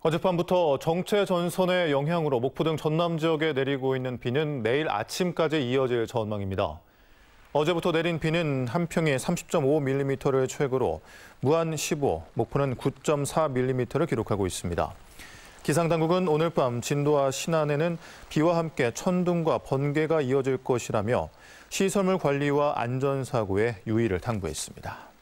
어젯밤부터 정체 전선의 영향으로 목포 등 전남 지역에 내리고 있는 비는 내일 아침까지 이어질 전망입니다. 어제부터 내린 비는 한평에 30.5mm를 최고로 무한 15, 목포는 9.4mm를 기록하고 있습니다. 기상당국은 오늘 밤 진도와 신안에는 비와 함께 천둥과 번개가 이어질 것이라며 시설물 관리와 안전사고에 유의를 당부했습니다.